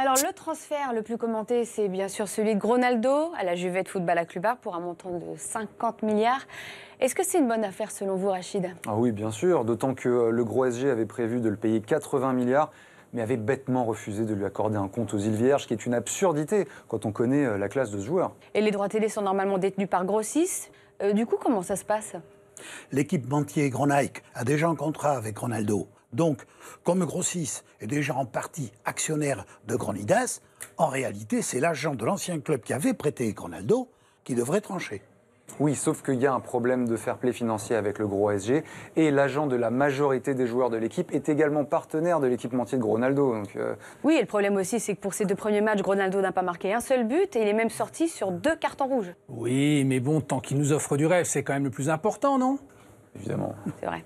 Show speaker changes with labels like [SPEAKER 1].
[SPEAKER 1] Alors le transfert le plus commenté, c'est bien sûr celui de Ronaldo à la juvette football à Clubar pour un montant de 50 milliards. Est-ce que c'est une bonne affaire selon vous, Rachid
[SPEAKER 2] Ah oui, bien sûr, d'autant que euh, le gros SG avait prévu de le payer 80 milliards mais avait bêtement refusé de lui accorder un compte aux îles Vierges, qui est une absurdité quand on connaît euh, la classe de ce joueur.
[SPEAKER 3] Et les droits télé sont normalement détenus par Grossis. Euh, du coup, comment ça se passe
[SPEAKER 2] L'équipe bantier Gronike a déjà
[SPEAKER 4] un contrat avec Ronaldo. Donc, comme Grossis est déjà en partie actionnaire de
[SPEAKER 2] Granidas,
[SPEAKER 4] en réalité, c'est l'agent de l'ancien club qui avait prêté Ronaldo qui devrait
[SPEAKER 2] trancher. Oui, sauf qu'il y a un problème de fair play financier avec le gros SG et l'agent de la majorité des joueurs de l'équipe est également partenaire de l'équipementier de Ronaldo. Donc, euh.
[SPEAKER 5] Oui, et le problème aussi, c'est que pour ces deux premiers matchs, Ronaldo n'a pas marqué un seul but et il est même sorti sur deux cartons rouges. Oui, mais bon, tant qu'il nous offre du rêve, c'est quand même le plus important, non Évidemment. C'est vrai.